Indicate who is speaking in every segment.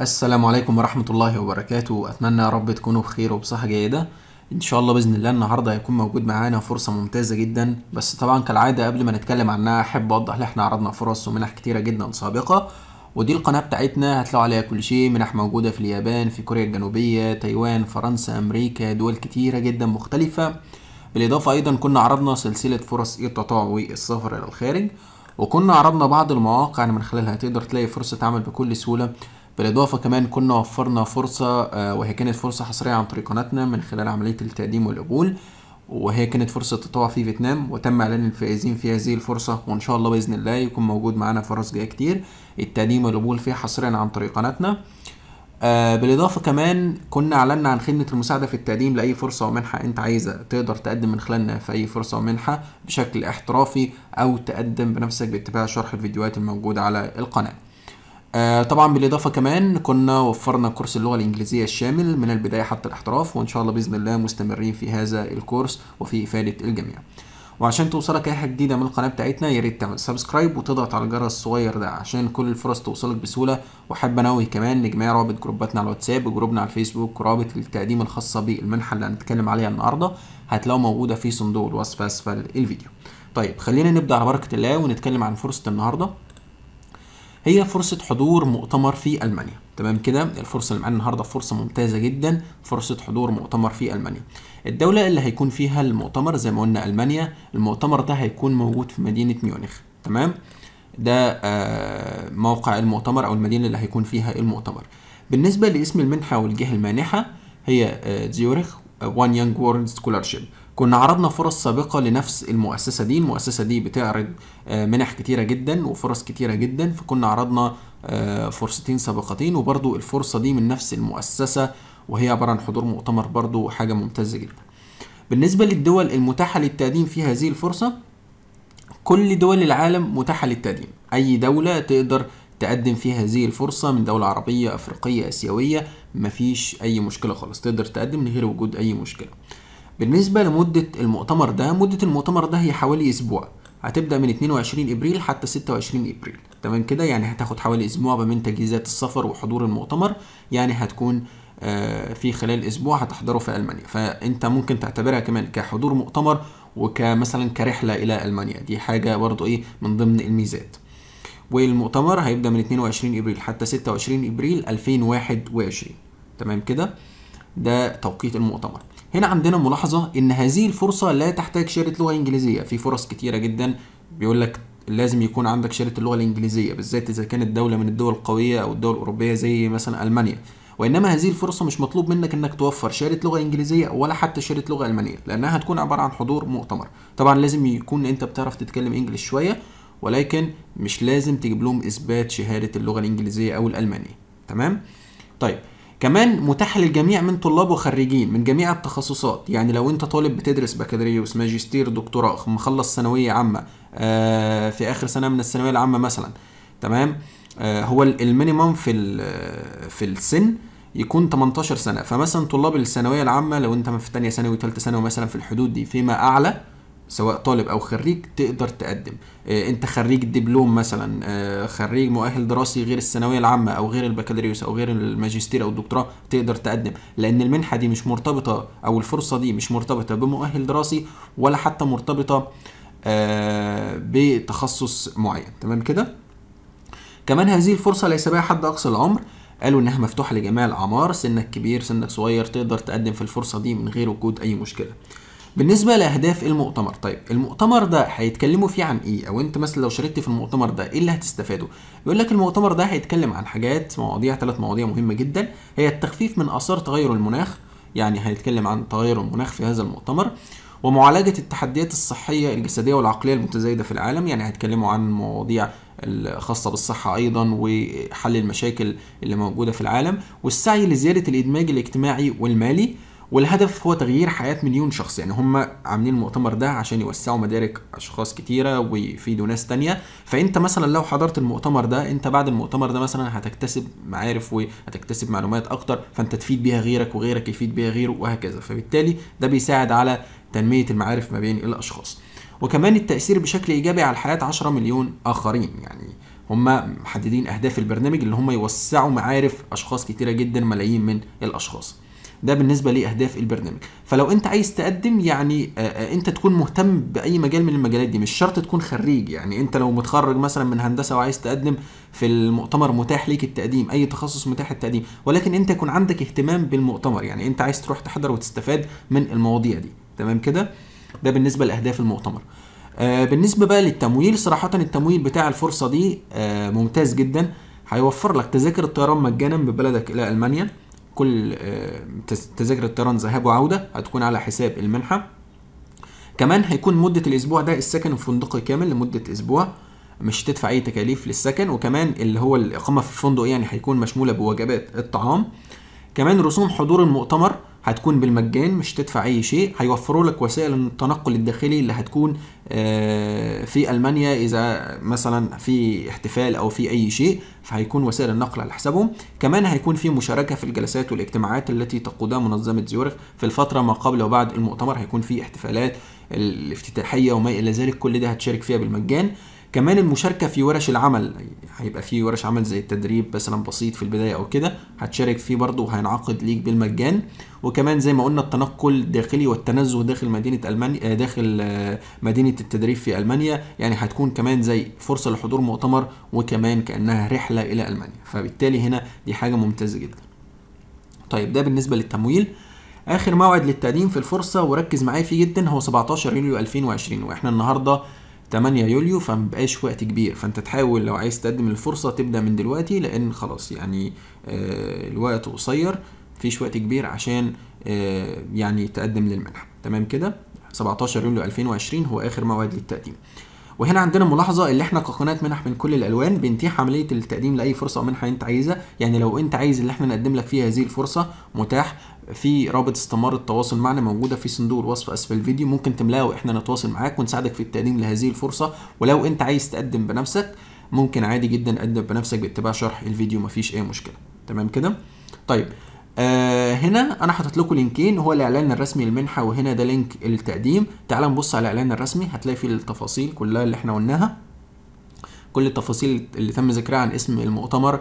Speaker 1: السلام عليكم ورحمة الله وبركاته أتمنى يا رب تكونوا بخير وبصحة جيدة إن شاء الله بإذن الله النهاردة هيكون موجود معانا فرصة ممتازة جدا بس طبعا كالعادة قبل ما نتكلم عنها أحب أوضح إن إحنا عرضنا فرص ومنح كتيرة جدا سابقة ودي القناة بتاعتنا هتلاقوا عليها كل شيء منح موجودة في اليابان في كوريا الجنوبية تايوان فرنسا أمريكا دول كتيرة جدا مختلفة بالإضافة أيضا كنا عرضنا سلسلة فرص إيه والسفر السفر إلى الخارج وكنا عرضنا بعض المواقع يعني من خلالها تقدر تلاقي فرصة عمل بكل سهولة بالاضافه كمان كنا وفرنا فرصه آه، وهي كانت فرصه حصريه عن طريق قناتنا من خلال عمليه التقديم والقبول وهي كانت فرصة تطوع في فيتنام وتم إعلان الفائزين في هذه الفرصة وإن شاء الله بإذن الله يكون موجود معانا فرص جاية كتير التقديم والقبول فيها حصريا عن طريق قناتنا آه بالإضافة كمان كنا أعلنا عن خدمة المساعدة في التقديم لأي فرصة ومنحة أنت عايزة تقدر تقدم من خلالنا في أي فرصة ومنحة بشكل احترافي أو تقدم بنفسك باتباع شرح الفيديوهات الموجودة على القناة آه، طبعا بالاضافه كمان كنا وفرنا كورس اللغه الانجليزيه الشامل من البدايه حتى الاحتراف وان شاء الله باذن الله مستمرين في هذا الكورس وفي افاده الجميع وعشان توصلك اي حاجه جديده من القناه بتاعتنا يا ريت تعمل سبسكرايب وتضغط على الجرس الصغير ده عشان كل الفرص توصلك بسهوله واحب انوه كمان لجميع رابط جروباتنا على الواتساب وجروبنا على الفيسبوك ورابط التقديم الخاصه بالمنحه اللي هنتكلم عليها النهارده هتلاقوها موجوده في صندوق الوصف اسفل الفيديو طيب خلينا نبدا على بركه الله ونتكلم عن فرصه النهارده هي فرصة حضور مؤتمر في ألمانيا تمام كده الفرصة اللي معانا النهاردة فرصة ممتازة جدا فرصة حضور مؤتمر في ألمانيا الدولة اللي هيكون فيها المؤتمر زي ما قلنا ألمانيا المؤتمر ده هيكون موجود في مدينة ميونخ تمام ده آه، موقع المؤتمر أو المدينة اللي هيكون فيها المؤتمر بالنسبة لاسم المنحة والجهة المانحة هي آه، زيورخ وان يانج وارن سكولارشيب كنا عرضنا فرص سابقة لنفس المؤسسة دي المؤسسة دي بتعرض آه، منح كتيرة جدا وفرص كتيرة جدا فكنا عرضنا آه، فرصتين سابقتين وبرضو الفرصة دي من نفس المؤسسة وهي عبارة عن حضور مؤتمر برضو حاجة ممتازة جدا بالنسبة للدول المتاحة للتقديم في هذه الفرصة كل دول العالم متاحة للتقديم أي دولة تقدر تقدم فيها هذه الفرصة من دولة عربية أفريقية آسيوية مفيش أي مشكلة خالص تقدر تقدم من غير وجود أي مشكلة بالنسبة لمدة المؤتمر ده مدة المؤتمر ده هي حوالي أسبوع هتبدأ من 22 إبريل حتى 26 إبريل تمام كده يعني هتاخد حوالي أسبوع من بين تجهيزات السفر وحضور المؤتمر يعني هتكون آه، في خلال أسبوع هتحضره في ألمانيا فأنت ممكن تعتبرها كمان كحضور مؤتمر وكمثلا كرحلة إلى ألمانيا دي حاجة برضو إيه من ضمن الميزات والمؤتمر هيبدا من 22 ابريل حتى 26 ابريل 2021 تمام كده ده توقيت المؤتمر هنا عندنا ملاحظه ان هذه الفرصه لا تحتاج شهاده لغه انجليزيه في فرص كتيره جدا بيقول لك لازم يكون عندك شهاده اللغه الانجليزيه بالذات اذا كانت دوله من الدول القويه او الدول الاوروبيه زي مثلا المانيا وانما هذه الفرصه مش مطلوب منك انك توفر شهاده لغه انجليزيه ولا حتى شهاده لغه المانيه لانها هتكون عباره عن حضور مؤتمر طبعا لازم يكون انت بتعرف تتكلم انجلش شويه ولكن مش لازم تجيب لهم اثبات شهاده اللغه الانجليزيه او الالمانيه تمام طيب كمان متاح للجميع من طلاب وخريجين من جميع التخصصات يعني لو انت طالب بتدرس بكالوريوس ماجستير دكتوراه مخلص ثانويه عامه آه، في اخر سنه من الثانويه العامه مثلا تمام آه، هو المينيمم في في السن يكون 18 سنه فمثلا طلاب الثانويه العامه لو انت في ثانيه ثانوي وثالثه ثانوي مثلا في الحدود دي فيما اعلى سواء طالب او خريج تقدر تقدم آه، انت خريج دبلوم مثلا آه، خريج مؤهل دراسي غير الثانويه العامه او غير البكالوريوس او غير الماجستير او الدكتوراه تقدر تقدم لان المنحه دي مش مرتبطه او الفرصه دي مش مرتبطه بمؤهل دراسي ولا حتى مرتبطه آه، بتخصص معين تمام كده كمان هذه الفرصه ليس بها حد اقصى العمر قالوا انها مفتوحه لجميع الاعمار سنك كبير سنك صغير تقدر تقدم في الفرصه دي من غير وجود اي مشكله بالنسبه لاهداف المؤتمر طيب المؤتمر ده هيتكلموا فيه عن ايه او انت مثلا لو شاركت في المؤتمر ده ايه اللي هتستفاده يقول لك المؤتمر ده هيتكلم عن حاجات مواضيع ثلاث مواضيع مهمه جدا هي التخفيف من اثار تغير المناخ يعني هيتكلم عن تغير المناخ في هذا المؤتمر ومعالجة التحديات الصحية الجسدية والعقلية المتزايدة في العالم يعني هيتكلموا عن مواضيع الخاصة بالصحة أيضا وحل المشاكل اللي موجودة في العالم والسعي لزيادة الإدماج الاجتماعي والمالي والهدف هو تغيير حياه مليون شخص يعني هم عاملين المؤتمر ده عشان يوسعوا مدارك اشخاص كتيره ويفيدوا ناس تانية فانت مثلا لو حضرت المؤتمر ده انت بعد المؤتمر ده مثلا هتكتسب معارف وهتكتسب معلومات اكتر فانت تفيد بيها غيرك وغيرك يفيد بيها غيره وهكذا فبالتالي ده بيساعد على تنميه المعارف ما بين الاشخاص وكمان التاثير بشكل ايجابي على حياه 10 مليون اخرين يعني هم محددين اهداف البرنامج اللي هم يوسعوا معارف اشخاص كتيره جدا ملايين من الاشخاص ده بالنسبه لاهداف البرنامج فلو انت عايز تقدم يعني آه، آه، انت تكون مهتم باي مجال من المجالات دي مش شرط تكون خريج يعني انت لو متخرج مثلا من هندسه وعايز تقدم في المؤتمر متاح ليك التقديم اي تخصص متاح التقديم ولكن انت يكون عندك اهتمام بالمؤتمر يعني انت عايز تروح تحضر وتستفاد من المواضيع دي تمام كده ده بالنسبه لاهداف المؤتمر آه، بالنسبه بقى للتمويل صراحه التمويل بتاع الفرصه دي ممتاز جدا هيوفر لك تذاكر الطيران مجانا ببلدك الى المانيا كل آه، تذاكر الطيران ذهاب وعوده هتكون على حساب المنحه كمان هيكون مده الاسبوع ده السكن في فندق كامل لمده اسبوع مش هتدفع اي تكاليف للسكن وكمان اللي هو الاقامه في الفندق يعني هيكون مشموله بوجبات الطعام كمان رسوم حضور المؤتمر هتكون بالمجان مش تدفع اي شيء هيوفروا لك وسائل التنقل الداخلي اللي هتكون آه، في المانيا اذا مثلا في احتفال او في اي شيء فهيكون وسائل النقل على حسابهم كمان هيكون في مشاركه في الجلسات والاجتماعات التي تقودها منظمه زيورخ في الفتره ما قبل وبعد المؤتمر هيكون في احتفالات الافتتاحيه وما الى ذلك كل ده هتشارك فيها بالمجان كمان المشاركه في ورش العمل هيبقى في ورش عمل زي التدريب مثلا بسيط في البدايه او كده هتشارك فيه برضه وهينعقد ليك بالمجان وكمان زي ما قلنا التنقل الداخلي والتنزه داخل مدينه المانيا آه، داخل آه، مدينه التدريب في المانيا يعني هتكون كمان زي فرصه لحضور مؤتمر وكمان كانها رحله الى المانيا فبالتالي هنا دي حاجه ممتازه جدا طيب ده بالنسبه للتمويل اخر موعد للتقديم في الفرصه وركز معايا فيه جدا هو 17 يوليو 2020 واحنا النهارده 8 يوليو فمبقاش وقت كبير فانت تحاول لو عايز تقدم الفرصة تبدأ من دلوقتي لأن خلاص يعني آه، الوقت قصير فيش وقت كبير عشان آه، يعني تقدم للمنحة تمام كده 17 يوليو 2020 هو آخر موعد للتقديم وهنا عندنا ملاحظه اللي احنا كقناه منح من كل الالوان بنتيح عمليه التقديم لاي فرصه او منحه انت عايزها يعني لو انت عايز اللي احنا نقدم لك فيها هذه الفرصه متاح في رابط استمارة التواصل معنا موجودة في صندوق الوصف أسفل الفيديو ممكن تملاه وإحنا نتواصل معاك ونساعدك في التقديم لهذه الفرصة ولو أنت عايز تقدم بنفسك ممكن عادي جدا تقدم بنفسك باتباع شرح الفيديو مفيش أي مشكلة تمام كده طيب آه هنا انا حاطط لكم لينكين هو الاعلان الرسمي للمنحه وهنا ده لينك التقديم تعال نبص على الاعلان الرسمي هتلاقي فيه التفاصيل كلها اللي احنا قلناها كل التفاصيل اللي تم ذكرها عن اسم المؤتمر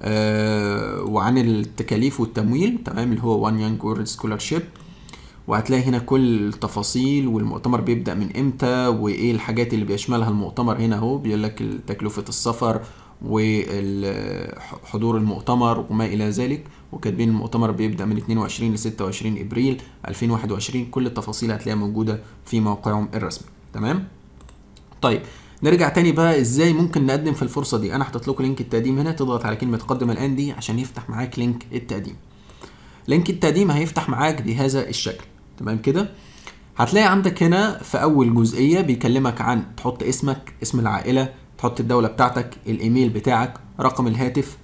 Speaker 1: آه، وعن التكاليف والتمويل تمام اللي هو وان يانج وورلد سكولارشيب وهتلاقي هنا كل التفاصيل والمؤتمر بيبدأ من امتى وايه الحاجات اللي بيشملها المؤتمر هنا اهو بيقول لك تكلفة السفر وحضور المؤتمر وما الى ذلك وكاتبين المؤتمر بيبدأ من 22 ل 26 ابريل 2021 كل التفاصيل هتلاقيها موجودة في موقعهم الرسمي تمام طيب نرجع تاني بقى ازاي ممكن نقدم في الفرصه دي انا حاطط لكم لينك التقديم هنا تضغط على كلمه قدم الان دي عشان يفتح معاك لينك التقديم لينك التقديم هيفتح معاك بهذا الشكل تمام كده هتلاقي عندك هنا في اول جزئيه بيكلمك عن تحط اسمك اسم العائله تحط الدوله بتاعتك الايميل بتاعك رقم الهاتف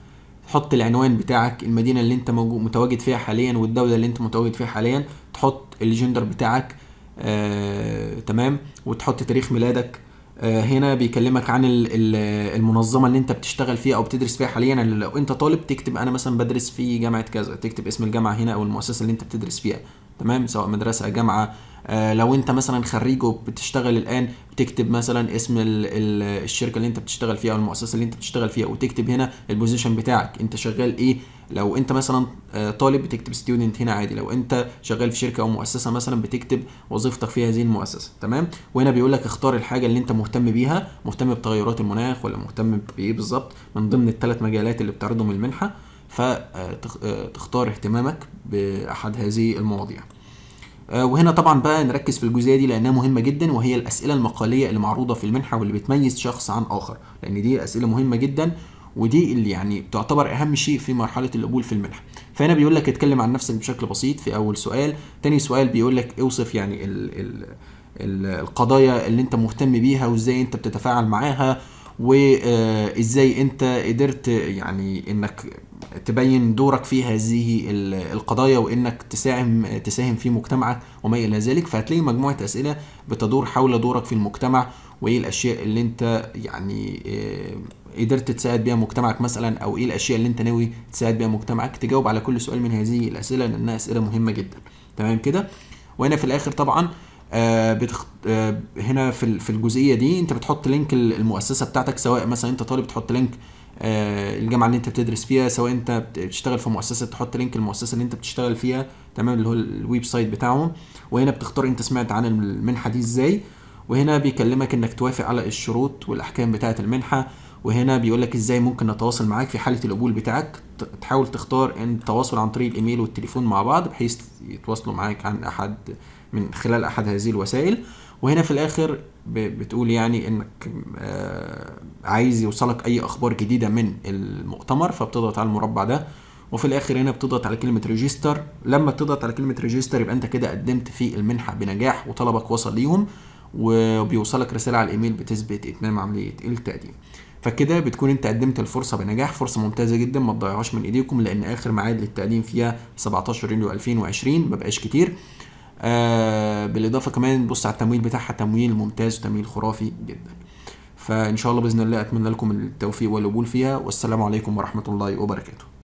Speaker 1: تحط العنوان بتاعك المدينه اللي انت متواجد فيها حاليا والدوله اللي انت متواجد فيها حاليا تحط الجندر بتاعك آه، تمام وتحط تاريخ ميلادك آه، هنا بيكلمك عن المنظمه اللي انت بتشتغل فيها او بتدرس فيها حاليا يعني لو انت طالب تكتب انا مثلا بدرس في جامعه كذا تكتب اسم الجامعه هنا او المؤسسه اللي انت بتدرس فيها تمام سواء مدرسه جامعه آه، لو انت مثلا خريج وبتشتغل الان بتكتب مثلا اسم الشركه اللي انت بتشتغل فيها او المؤسسه اللي انت بتشتغل فيها وتكتب هنا البوزيشن بتاعك انت شغال ايه لو انت مثلا آه، طالب بتكتب ستودنت هنا عادي لو انت شغال في شركه او مؤسسه مثلا بتكتب وظيفتك في هذه المؤسسه تمام وهنا بيقول لك اختار الحاجه اللي انت مهتم بيها مهتم بتغيرات المناخ ولا مهتم بايه بالظبط من ضمن الثلاث مجالات اللي بتعرضهم المنحه فتختار آه، آه، اهتمامك باحد هذه المواضيع وهنا طبعا بقى نركز في الجزئيه دي لانها مهمه جدا وهي الاسئله المقاليه اللي معروضه في المنحه واللي بتميز شخص عن اخر لان دي اسئله مهمه جدا ودي اللي يعني تعتبر اهم شيء في مرحله القبول في المنحه فهنا بيقول لك اتكلم عن نفسك بشكل بسيط في اول سؤال تاني سؤال بيقول لك اوصف يعني ال ال القضايا اللي انت مهتم بيها وازاي انت بتتفاعل معاها وازاي انت قدرت يعني انك تبين دورك في هذه القضايا وانك تساهم تساهم في مجتمعك وما الى ذلك فهتلاقي مجموعه اسئله بتدور حول دورك في المجتمع وايه الاشياء اللي انت يعني آه، قدرت تساعد بيها مجتمعك مثلا او ايه الاشياء اللي انت ناوي تساعد بيها مجتمعك تجاوب على كل سؤال من هذه الاسئله لانها اسئله مهمه جدا تمام كده وهنا في الاخر طبعا آه، بتخ... آه، هنا في في الجزئيه دي انت بتحط لينك المؤسسه بتاعتك سواء مثلا انت طالب تحط لينك آه، الجامعه اللي انت بتدرس فيها سواء انت بتشتغل في مؤسسه تحط لينك المؤسسه اللي انت بتشتغل فيها تمام اللي هو الويب سايت بتاعهم وهنا بتختار انت سمعت عن المنحه دي ازاي وهنا بيكلمك انك توافق على الشروط والاحكام بتاعه المنحه وهنا بيقول لك ازاي ممكن نتواصل معاك في حاله القبول بتاعك تحاول تختار ان التواصل عن طريق الايميل والتليفون مع بعض بحيث يتواصلوا معاك عن احد من خلال احد هذه الوسائل وهنا في الاخر بتقول يعني انك آه، عايز يوصلك اي اخبار جديده من المؤتمر فبتضغط على المربع ده وفي الاخر هنا بتضغط على كلمه ريجستر لما بتضغط على كلمه ريجستر يبقى انت كده قدمت في المنحه بنجاح وطلبك وصل ليهم وبيوصلك رساله على الايميل بتثبت اتمام عمليه التقديم فكده بتكون انت قدمت الفرصه بنجاح فرصه ممتازه جدا ما تضيعهاش من ايديكم لان اخر ميعاد للتقديم فيها 17 يوليو 2020 ما بقاش كتير آه بالاضافه كمان بص على التمويل بتاعها تمويل ممتاز وتمويل خرافي جدا فان شاء الله باذن الله اتمنى لكم التوفيق والقبول فيها والسلام عليكم ورحمه الله وبركاته